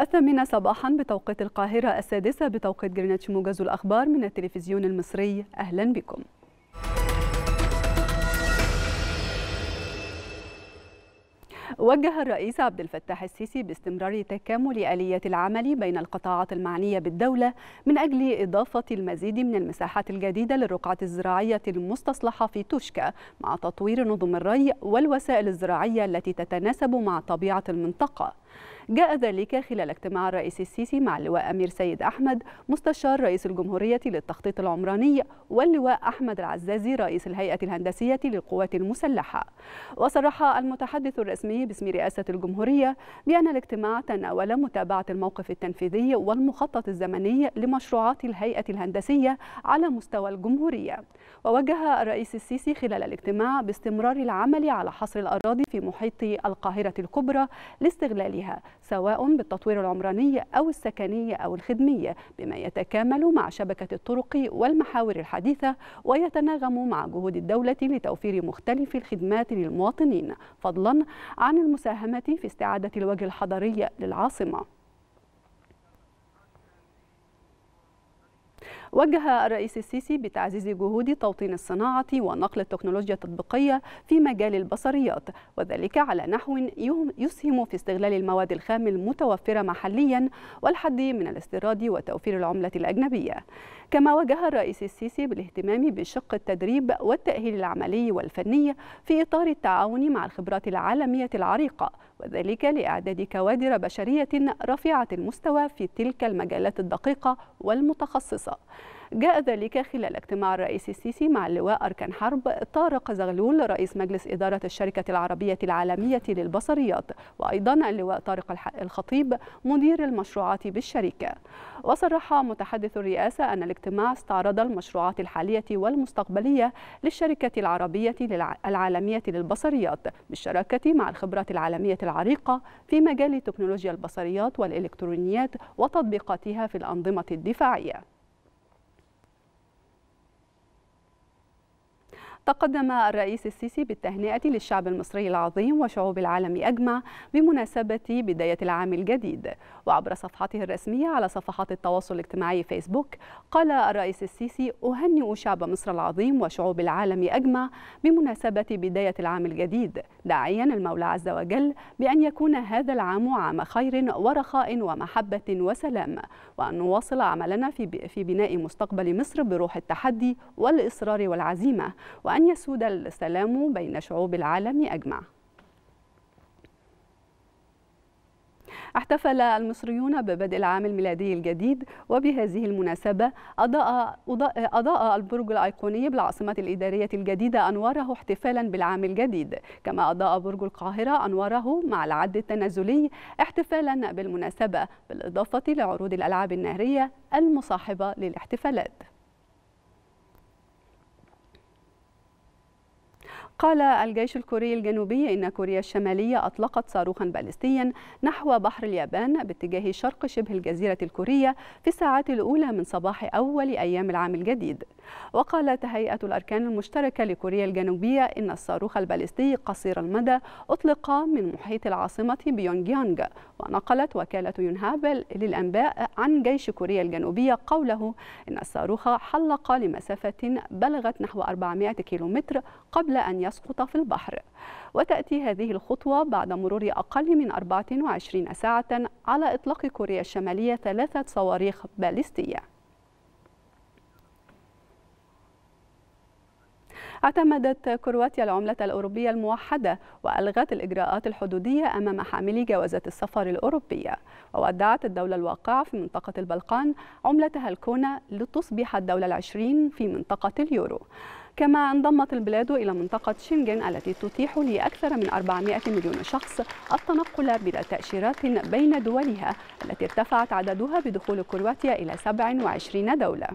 الثامنة صباحا بتوقيت القاهرة السادسة بتوقيت جرينتش موجز الأخبار من التلفزيون المصري أهلا بكم وجه الرئيس عبد الفتاح السيسي باستمرار تكامل آلية العمل بين القطاعات المعنية بالدولة من أجل إضافة المزيد من المساحات الجديدة للرقعة الزراعية المستصلحة في توشكا مع تطوير نظم الري والوسائل الزراعية التي تتناسب مع طبيعة المنطقة. جاء ذلك خلال اجتماع الرئيس السيسي مع اللواء أمير سيد أحمد مستشار رئيس الجمهورية للتخطيط العمراني واللواء أحمد العزازي رئيس الهيئة الهندسية للقوات المسلحة وصرح المتحدث الرسمي باسم رئاسة الجمهورية بأن الاجتماع تناول متابعة الموقف التنفيذي والمخطط الزمني لمشروعات الهيئة الهندسية على مستوى الجمهورية ووجه الرئيس السيسي خلال الاجتماع باستمرار العمل على حصر الأراضي في محيط القاهرة الكبرى لاستغلالها سواء بالتطوير العمراني أو السكني أو الخدمي بما يتكامل مع شبكة الطرق والمحاور الحديثة ويتناغم مع جهود الدولة لتوفير مختلف الخدمات للمواطنين فضلا عن المساهمة في استعادة الوجه الحضري للعاصمة وجه الرئيس السيسي بتعزيز جهود توطين الصناعة ونقل التكنولوجيا التطبيقية في مجال البصريات وذلك على نحو يسهم في استغلال المواد الخام المتوفرة محليا والحد من الاستيراد وتوفير العملة الأجنبية كما وجه الرئيس السيسي بالاهتمام بشق التدريب والتأهيل العملي والفني في إطار التعاون مع الخبرات العالمية العريقة وذلك لإعداد كوادر بشرية رفيعة المستوى في تلك المجالات الدقيقة والمتخصصة جاء ذلك خلال اجتماع الرئيس السيسي مع اللواء أركان حرب طارق زغلول رئيس مجلس إدارة الشركة العربية العالمية للبصريات وأيضا اللواء طارق الخطيب مدير المشروعات بالشركة وصرح متحدث الرئاسة أن الاجتماع استعرض المشروعات الحالية والمستقبلية للشركة العربية العالمية للبصريات بالشراكة مع الخبرات العالمية العريقة في مجال تكنولوجيا البصريات والإلكترونيات وتطبيقاتها في الأنظمة الدفاعية تقدم الرئيس السيسي بالتهنئة للشعب المصري العظيم وشعوب العالم أجمع بمناسبة بداية العام الجديد وعبر صفحته الرسمية على صفحات التواصل الاجتماعي فيسبوك قال الرئيس السيسي أهنئ شعب مصر العظيم وشعوب العالم أجمع بمناسبة بداية العام الجديد داعيا المولى عز وجل بأن يكون هذا العام عام خير ورخاء ومحبة وسلام وأن نواصل عملنا في, في بناء مستقبل مصر بروح التحدي والإصرار والعزيمة وأن يسود السلام بين شعوب العالم أجمع احتفل المصريون ببدء العام الميلادي الجديد وبهذه المناسبة أضاء, أضاء البرج الأيقوني بالعاصمة الإدارية الجديدة أنواره احتفالا بالعام الجديد كما أضاء برج القاهرة أنواره مع العد التنازلي احتفالا بالمناسبة بالإضافة لعروض الألعاب النهرية المصاحبة للاحتفالات قال الجيش الكوري الجنوبي إن كوريا الشمالية أطلقت صاروخا باليستيا نحو بحر اليابان باتجاه شرق شبه الجزيرة الكورية في الساعات الأولى من صباح أول أيام العام الجديد وقالت هيئة الأركان المشتركة لكوريا الجنوبية إن الصاروخ الباليستي قصير المدى أطلق من محيط العاصمة بيونغ ونقلت وكالة ينهاب للأنباء عن جيش كوريا الجنوبية قوله إن الصاروخ حلق لمسافة بلغت نحو 400 كيلومتر قبل أن يسقط في البحر وتأتي هذه الخطوة بعد مرور أقل من 24 ساعة على إطلاق كوريا الشمالية ثلاثة صواريخ باليستية اعتمدت كرواتيا العملة الأوروبية الموحدة وألغت الإجراءات الحدودية أمام حاملي جوازات السفر الأوروبية وودعت الدولة الواقعة في منطقة البلقان عملتها الكونة لتصبح الدولة العشرين في منطقة اليورو كما انضمت البلاد إلى منطقة شنغن التي تتيح لأكثر من 400 مليون شخص التنقل بلا تأشيرات بين دولها التي ارتفعت عددها بدخول كرواتيا إلى 27 دولة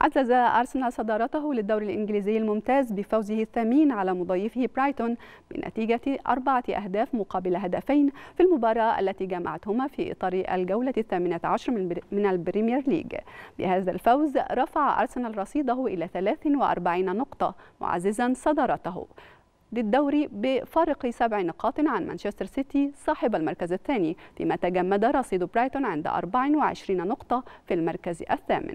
عزز أرسنال صدارته للدوري الإنجليزي الممتاز بفوزه الثمين على مضيفه برايتون بنتيجة أربعة أهداف مقابل هدفين في المباراة التي جمعتهما في إطار الجولة الثامنة عشر من البريمير ليج بهذا الفوز رفع أرسنال رصيده إلى 43 نقطة معززا صدارته للدوري بفارق سبع نقاط عن مانشستر سيتي صاحب المركز الثاني فيما تجمد رصيد برايتون عند 24 نقطة في المركز الثامن